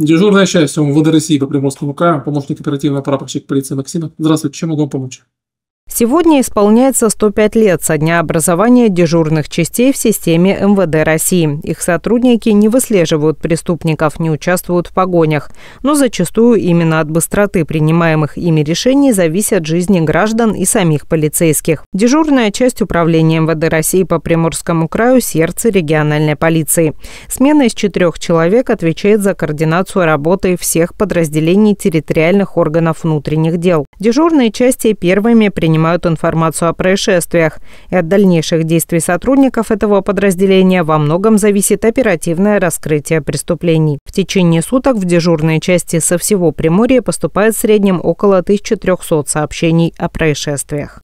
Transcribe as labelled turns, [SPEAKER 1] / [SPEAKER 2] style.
[SPEAKER 1] Дежурная часть МВД России по Приморскому краю, помощник оперативного прапорщик полиции Максимов. Здравствуйте, чем могу вам помочь?
[SPEAKER 2] Сегодня исполняется 105 лет со дня образования дежурных частей в системе МВД России. Их сотрудники не выслеживают преступников, не участвуют в погонях. Но зачастую именно от быстроты принимаемых ими решений зависят жизни граждан и самих полицейских. Дежурная часть управления МВД России по Приморскому краю – сердце региональной полиции. Смена из четырех человек отвечает за координацию работы всех подразделений территориальных органов внутренних дел. Дежурные части первыми принимают принимают информацию о происшествиях, и от дальнейших действий сотрудников этого подразделения во многом зависит оперативное раскрытие преступлений. В течение суток в дежурной части со всего Приморья поступает в среднем около 1300 сообщений о происшествиях.